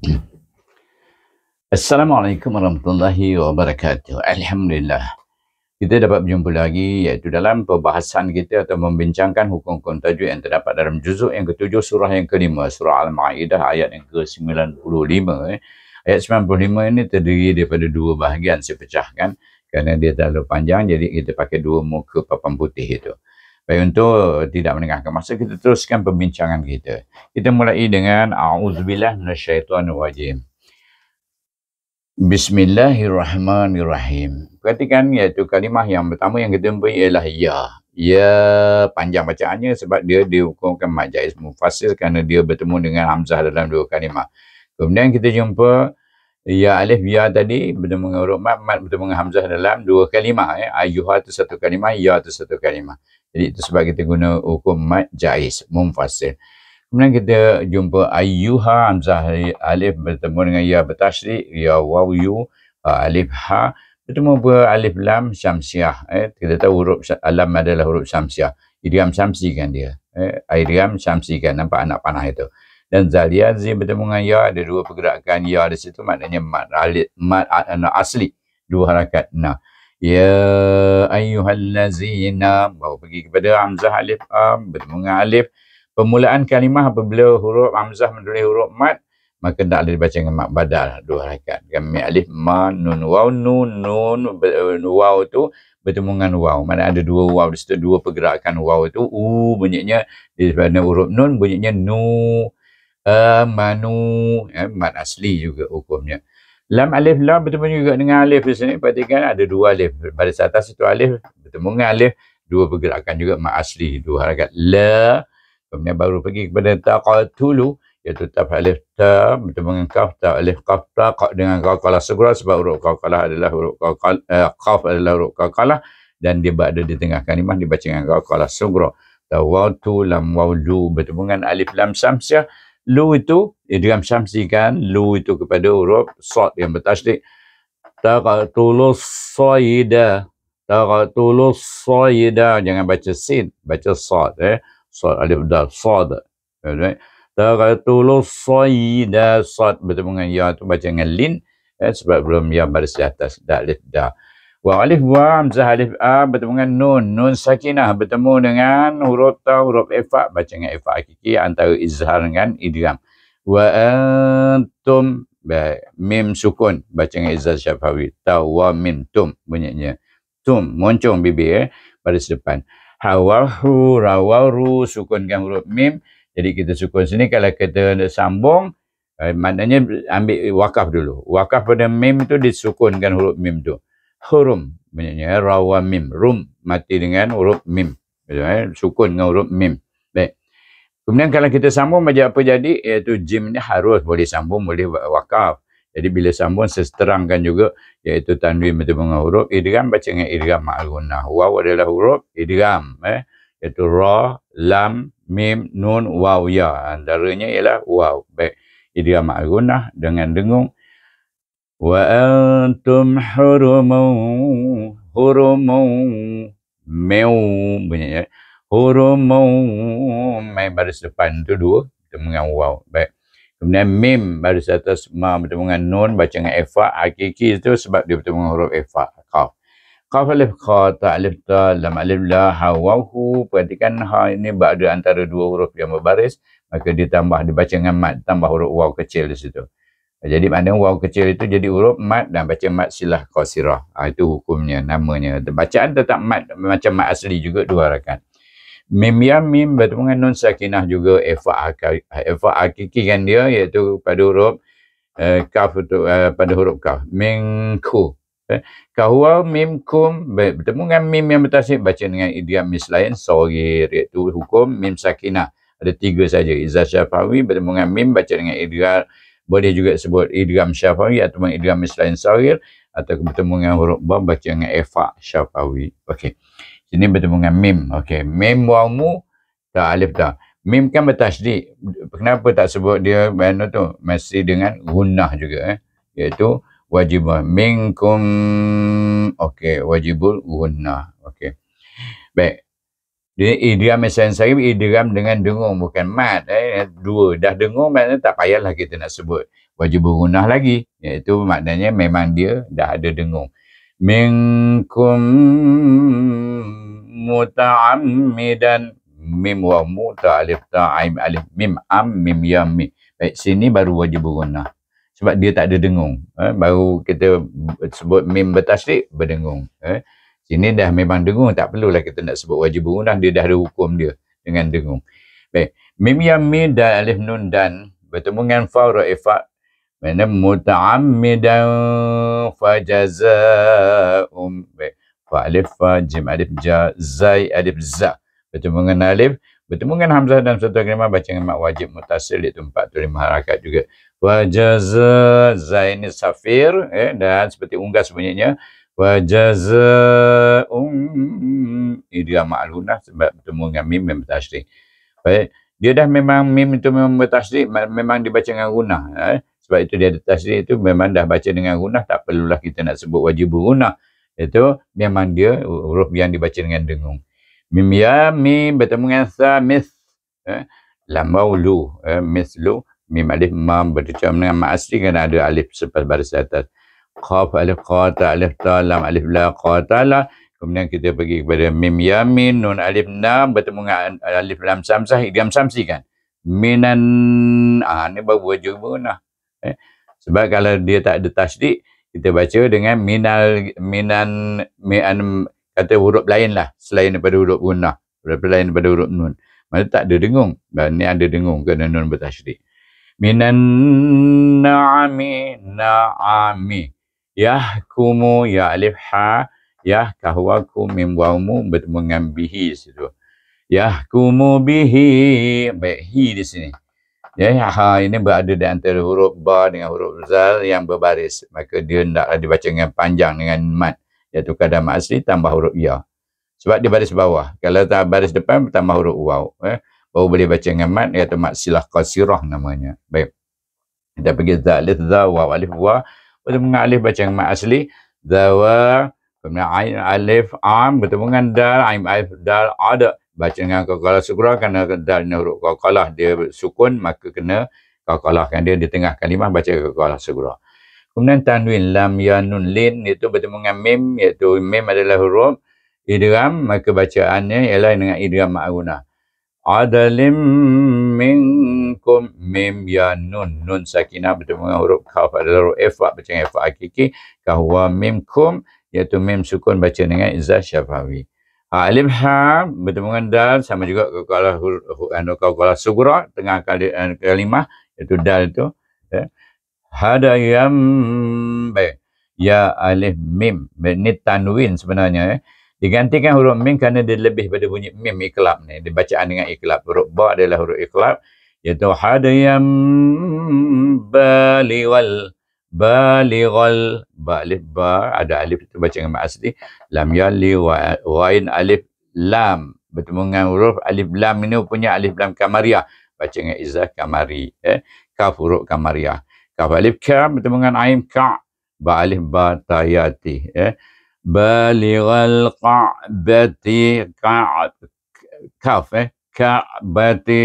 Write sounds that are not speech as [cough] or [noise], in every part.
Ya. Assalamualaikum warahmatullahi wabarakatuh. Alhamdulillah. Kita dapat berjumpa lagi iaitu dalam perbahasan kita atau membincangkan hukum-hukum tajwid yang terdapat dalam juzuk yang ketujuh surah yang kelima surah Al-Maidah ayat yang ke-95 eh. Ayat 95 ini terdiri daripada dua bahagian saya pecahkan kerana dia terlalu panjang jadi kita pakai dua muka papan putih itu. Baik untuk tidak meninggalkan masa, kita teruskan pembincangan kita. Kita mulai dengan A'udzubillah minasyaitan wajim. Bismillahirrahmanirrahim. Perhatikan iaitu kalimah yang pertama yang kita beri ialah Ya. Ya panjang bacaannya sebab dia dihukumkan majais mufasil kerana dia bertemu dengan Hamzah dalam dua kalimah. Kemudian kita jumpa Ya alif ya tadi bertemu dengan huruf mat, mat bertemu dengan hamzah dalam dua kalimah. Eh. Ayuha itu satu kalimah, ya itu satu kalimah. Jadi itu sebab kita guna hukum mat jais, mumfasil. Kemudian kita jumpa ayuha hamzah alif bertemu dengan ya bertashrik, ya waw yu, ha, alif ha. Bertemu dengan alif lam syamsiah. Eh. Kita tahu huruf alam adalah huruf syamsiah. Idiam syamsi kan dia. Eh. Idiam syamsi kan, nampak anak panah itu dan zalian zin bertemu dengan ya ada dua pergerakan ya di situ maknanya mat alif mat asli dua harakat nah ya ayyuhallazina bawa pergi kepada hamzah alif am bertemu dengan alif permulaan kalimah apabila huruf hamzah menduduki huruf mat maka tak ada dibaca dengan mat badal dua harakat kami alif ma nun waw nun nun e, waw tu bertemu dengan waw mana ada dua waw di situ dua pergerakan waw tu u bunyinya di sebenarnya huruf nun bunyinya nu amanu eh, mat asli juga hukumnya lam alif lam bertemu juga dengan alif di sini perhatikan ada dua alif baris atas itu alif bertemu dengan alif dua pergerakan juga mat asli dua harakat la kemudian baru pergi kepada taqatulu iaitu taf alif ta bertemu dengan kaf ta alif kaf ta kaf dengan kaf segera sebab huruf kaf kalah adalah huruf kaf eh, adalah huruf kaf kalah dan dia berada di tengah kalimah dibaca dengan kaf kalah segera tawatu lam wawlu bertemu dengan alif lam samsiah lu itu ya eh, dia syamsikan lu itu kepada huruf sad yang bertasydid taqatulus sayida taqatulus sayida jangan baca sin baca sad eh sad alif dal sad okay. taqatulus sayida sad bertemu dengan ya tu baca dengan lin eh, sebab belum ya baris di atas dal alif dal Wa alif wa hamzah alif a bertemu dengan nun. Nun sakinah bertemu dengan huruf ta huruf efa baca dengan efa hakiki antara izhar dengan idgham. Wa antum mim sukun baca dengan izhar syafawi. Ta wa mim tum bunyinya. Tum moncong bibir eh, pada depan. Hawahu rawaru sukunkan huruf mim. Jadi kita sukun sini kalau kita sambung eh, maknanya ambil wakaf dulu. Wakaf pada mim tu disukunkan huruf mim tu hurum bunyinya ya, mim. rum mati dengan huruf mim gitu, eh, sukun dengan huruf mim baik kemudian kalau kita sambung macam apa jadi iaitu jim ni harus boleh sambung boleh wakaf jadi bila sambung seterangkan juga iaitu tanwin mati dengan huruf idgham baca dengan idgham ma'gunnah waw adalah huruf idgham eh iaitu ra lam mim nun waw ya antaranya ialah waw baik idgham ma'gunnah dengan dengung وأنتم حرم حرم ميو بنيه ya. حرم mai baris depan tu dua bertemu dengan waw baik kemudian mim baris atas ma bertemu dengan nun baca dengan efa hakiki tu sebab dia bertemu dengan huruf efa qaf qaf alif kha ta alif ta lam alif la ha waw hu perhatikan ha ini berada antara dua huruf yang berbaris maka ditambah dibaca dengan mat tambah huruf waw kecil di situ jadi mana waw kecil itu jadi huruf mat dan baca mat silah qasirah. Ha, itu hukumnya, namanya. Bacaan tetap mat, macam mat asli juga dua rakan. Mim yam mim bertemu dengan nun sakinah juga efa akiki kan dia iaitu pada huruf uh, kaf itu, uh, eh, pada huruf kaf mingku eh, kahwa mimkum bertemu dengan mim yang bertasik baca dengan idiom mis lain sorir iaitu hukum mim sakinah ada tiga saja izah syafawi bertemu dengan mim baca dengan idiom boleh juga sebut idgham syafawi atau idgham selain sahir atau bertemu dengan huruf ba baca dengan ifa syafawi okey sini bertemu dengan mim okey mim waw mu ta alif ta mim kan bertasydid kenapa tak sebut dia mana tu masih dengan gunnah juga eh iaitu wajib minkum okey wajibul gunnah okey baik dia idiam eh, saya, idiam eh, dengan dengung bukan mat eh, eh dua dah dengung maknanya tak payahlah kita nak sebut wajib berunah lagi iaitu maknanya memang dia dah ada dengung minkum muta'ammidan mim wa muta alif ta ta'im alif mim am mim ya mi baik sini baru wajib berunah sebab dia tak ada dengung eh, baru kita sebut mim bertasdik berdengung eh. Ini dah memang dengung tak perlulah kita nak sebut wajib bangunan dia dah ada hukum dia dengan dengung. Baik, mim yam mim dan alif nun dan bertemu dengan fa ra e, fa mana mutaammidan fa jazaum fa alif fa jim alif ja zai alif za bertemu dengan alif bertemu dengan hamzah dan satu kalimah baca dengan mak wajib mutasil itu empat tu lima harakat juga wa jaza zaini safir eh, dan seperti unggas bunyinya Fajaza'um. Ini eh, dia maklum sebab bertemu dengan mim dan bertasrik. Baik. Dia dah memang mim itu memang bertasrik. Memang dibaca dengan runah. Eh? Sebab itu dia ada tasrik itu memang dah baca dengan runah. Tak perlulah kita nak sebut wajib runah. Itu memang dia huruf yang dibaca dengan dengung. Mim ya mim bertemu dengan sa mis. Eh? Lamau lu. Eh? Mis lu. Mim alif mam bertemu dengan ma'asri. Kerana ada alif sepas baris atas. Qaf alif qata alif ta lam alif la qata la Kemudian kita pergi kepada mim yamin nun alif nam bertemu dengan alif lam samsah idgham samsi kan. Minan ah ini baru wajib pun lah. Eh? Sebab kalau dia tak ada tasdik kita baca dengan minal minan mian kata huruf lain lah selain daripada huruf gunnah berapa lain daripada huruf nun. Mana tak ada dengung. Dan ni ada dengung kerana nun bertasdik. Minan na'ami na'ami yahkumu ya alif ha yahkahwakum min wawmu bertemu dengan bihi di situ yahkumu bihi baik hi di sini ya, ya ha ini berada di antara huruf ba dengan huruf zal yang berbaris maka dia hendaklah dibaca dengan panjang dengan mat iaitu kadar mat asli tambah huruf ya sebab dia baris bawah kalau tak baris depan tambah huruf waw eh baru boleh baca dengan mat iaitu mat silah qasirah namanya baik kita pergi zalith za alif wa, wa, bertemu dengan alif baca yang asli dawa kemudian ain alif am bertemu dengan dal ain alif dal ada baca dengan kaukalah sukura kerana dal ni huruf kaukalah dia sukun maka kena kaukalahkan dia di tengah kalimah baca kaukalah sukura kemudian tanwin lam ya lin itu bertemu dengan mim iaitu mim adalah huruf idram maka bacaannya ialah dengan idram ma'aguna adalim min Nun Mim Ya Nun Nun Sakinah bertemu dengan huruf Kaf adalah huruf Efa baca Efa Akiki Kahwa Mim Kum iaitu Mim Sukun baca dengan Izzah Syafawi ha, Alim Ha bertemu dengan Dal sama juga kalau huruf Anu Kau Kuala Sugra tengah kali, eh, kelima iaitu Dal itu ya. Eh. Hadayam Baik Ya Alif Mim Ini Tanwin sebenarnya ya. Digantikan huruf mim kerana dia lebih pada bunyi mim ikhlab ni. Dia bacaan dengan ikhlab. Huruf ba adalah huruf ikhlab yaitu hadiyam baliwal balighal balif ba ada alif itu baca dengan asli lam yali wa in alif lam bertemu dengan huruf alif lam ini punya alif lam Kamaria baca dengan izah kamari eh kaf huruf kamariah kaf alif ka bertemu dengan ain ka ba alif ba ta tayati eh balighal ka'bati ka'bati eh? ka'bati ka'bati ka'bati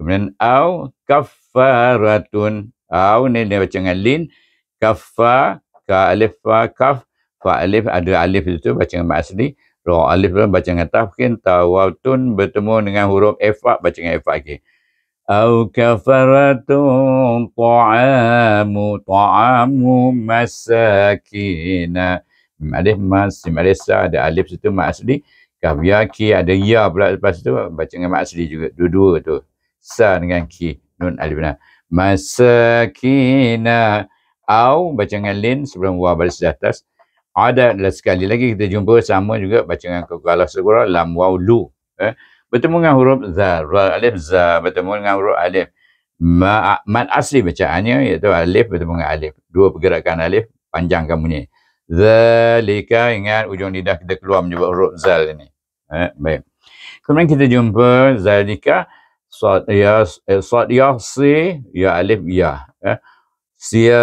Kemudian au kafaratun. Au ni dia baca dengan lin. Kaffa, ka alif fa kaf. Fa alif ada alif situ baca dengan asli. Ro alif pun baca dengan taf. tawatun bertemu dengan huruf efa baca dengan efa lagi. Au kafaratun ta'amu ta'amu masakina. Alif mas, marisa ada alif situ mak asli. Kafiyaki ada ya pula lepas tu baca dengan mak asli juga. Dua-dua tu sa dengan ki nun alif lam masakina au bacaan lin sebelum wa baris di atas ada adalah sekali lagi kita jumpa sama juga bacaan kekalah segera lam waw lu eh? bertemu dengan huruf za ra alif za bertemu dengan huruf alif ma mad asli bacaannya iaitu alif bertemu dengan alif dua pergerakan alif panjang kamu ni zalika ingat ujung lidah kita keluar menyebut huruf zal ini eh? baik kemudian kita jumpa zalika Sad ya eh, sad ya si ya alif ya eh. Sia ya,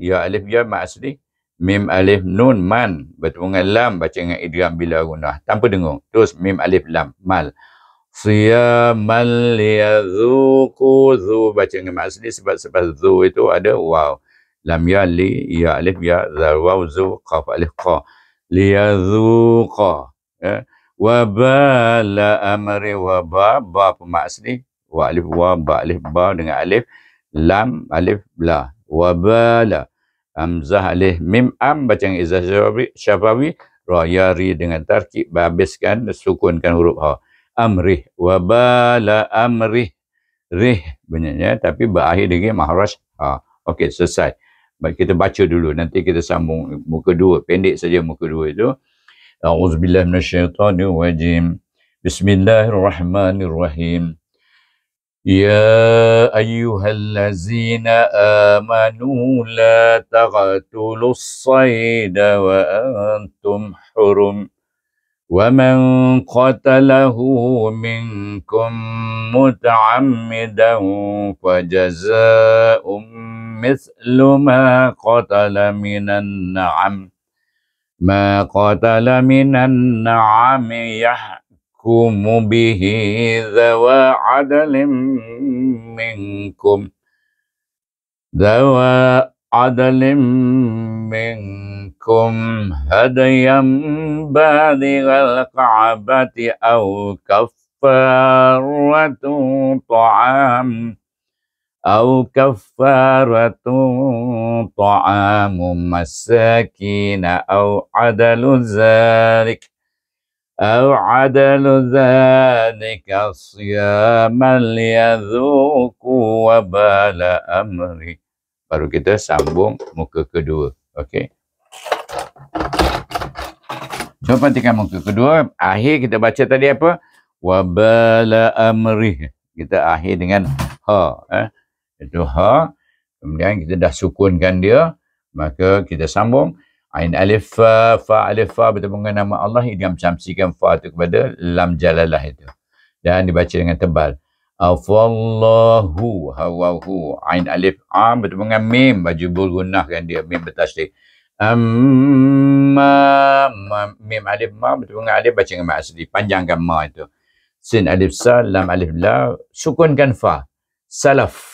ya alif ya maksud ni mim alif nun man bertemu dengan lam baca dengan idgham bila guna tanpa dengung terus mim alif lam mal Sia ya, mal ya zu ku zu baca dengan maksud ni sebab sebab zu itu ada wow lam ya li ya alif ya zar wow zu qaf alif qa liyadhuqa eh wabala amri waba ba pemaks ni wa alif wa ba alif ba dengan alif lam alif la wabala amzah alif mim am baca yang izah syafawi, syafawi royari dengan tarkib babiskan sukunkan huruf ha amri wabala amri rih bunyinya tapi berakhir dengan mahras ha okey selesai baik kita baca dulu nanti kita sambung muka dua pendek saja muka dua itu أعوذ بالله من الشيطان الرجيم بسم الله الرحمن الرحيم يا أيها الذين آمنوا لا تقتلوا الصيد وأنتم حرم ومن قتله منكم متعمدا فجزاء مثل ما قتل من النعم ما قتل من النعم يحكم به ذوى عدل منكم ذوى عدل منكم هديا بالغ الكعبة أو كفارة طعام أو كفارة طعام مساكين أو عدل ذلك أو عدل ذلك صياما ليذوقوا وبال أمري Baru kita sambung muka kedua. Okey. Cuba perhatikan muka kedua. Akhir kita baca tadi apa? Wabala amrih. Kita akhir dengan ha. Eh? itu ha kemudian kita dah sukunkan dia maka kita sambung ain alif fa fa alif fa bertemu dengan nama Allah ini yang mencamsikan fa itu kepada lam jalalah itu dan dibaca dengan tebal afallahu hawahu ain alif am bertemu dengan mim baju bulgunahkan dia mim bertasdik amma ma, mim alif ma bertemu dengan alif baca dengan ma'asri panjangkan ma itu sin alif sa lam alif la sukunkan fa salaf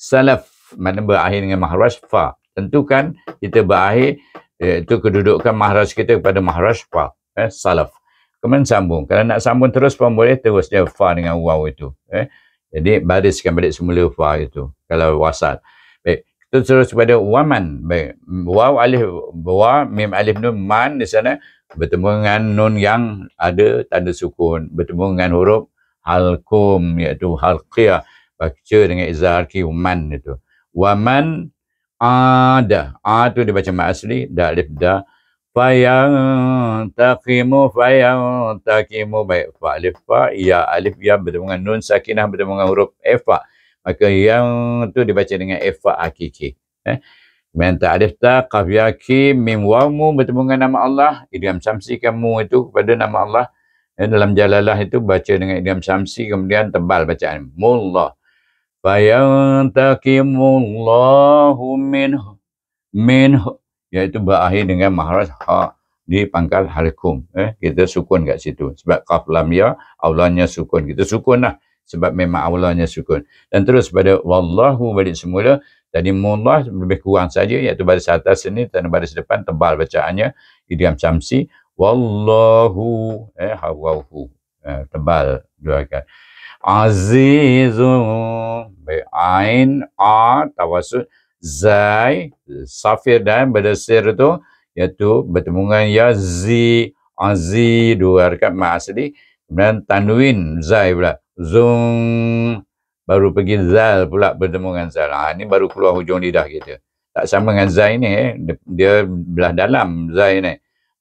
salaf mana berakhir dengan mahraj fa tentukan kita berakhir iaitu kedudukan mahraj kita kepada mahraj fa eh salaf kemudian sambung kalau nak sambung terus pun boleh terus dia fa dengan waw itu eh jadi bariskan balik semula fa itu kalau wasal baik kita terus kepada waman baik waw alif wa mim alif nun man di sana bertemu dengan nun yang ada tanda sukun bertemu dengan huruf halkum iaitu halqiyah baca dengan izhar kiuman itu waman ada a tu dibaca mad asli da alif da fa yang taqimu fa yang taqimu baik fa alif fa ya alif ya bertemu dengan nun sakinah bertemu dengan huruf fa maka yang tu dibaca dengan fa hakiki eh Minta alif ta qaf ya ki mim wamu bertemu dengan nama Allah idgham samsi kamu itu kepada nama Allah dan eh, dalam jalalah itu baca dengan idgham samsi kemudian tebal bacaan mullah fayantakimullahu minhu minhu yaitu berakhir dengan mahras ha di pangkal halikum eh, kita sukun kat situ sebab qaf lam ya aulanya sukun kita sukunlah sebab memang aulanya sukun dan terus pada wallahu balik semula tadi mullah lebih kurang saja iaitu baris atas sini dan baris depan tebal bacaannya idiam syamsi wallahu eh hawahu eh, tebal dua kali azizun ain a tawasul zai safir dan berdasir tu iaitu bertemu dengan ya zi azi dua harakat mak asli kemudian tanwin zai pula zung baru pergi zal pula bertemu dengan zal ha, ini baru keluar hujung lidah kita tak sama dengan zai ni eh. dia belah dalam zai ni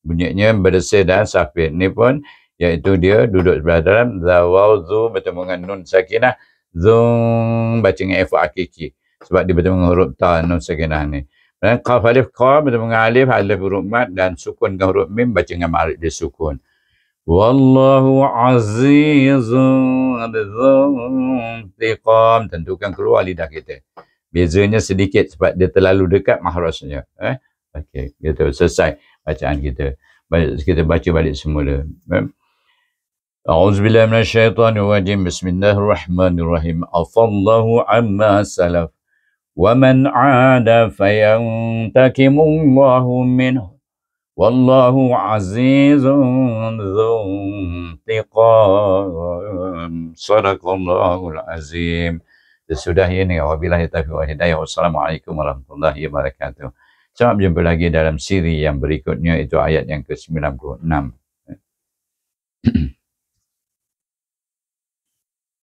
bunyinya berdasar dan safir ni pun iaitu dia duduk sebelah dalam zawau zu bertemu dengan nun sakinah zung baca dengan ifu akiki sebab dia bertemu dengan huruf ta nun sakinah ni dan qaf alif qaf bertemu dengan alif alif huruf mat dan sukun dengan huruf mim baca dengan ma'rif dia sukun wallahu azizun bizuntiqam tentukan keluar lidah kita bezanya sedikit sebab dia terlalu dekat mahrasnya eh okey kita selesai bacaan kita kita baca balik semula eh? أعوذ بالله من الشيطان الرجيم بسم الله الرحمن الرحيم عفى الله عما سلف ومن عاد فينتقم الله منه والله عزيز ذو انتقام صدق الله العظيم Sesudah ini, wabillahi taufiq wa hidayah. Wassalamualaikum warahmatullahi wabarakatuh. Sampai jumpa lagi dalam siri yang berikutnya, itu ayat yang ke-96. [clears throat]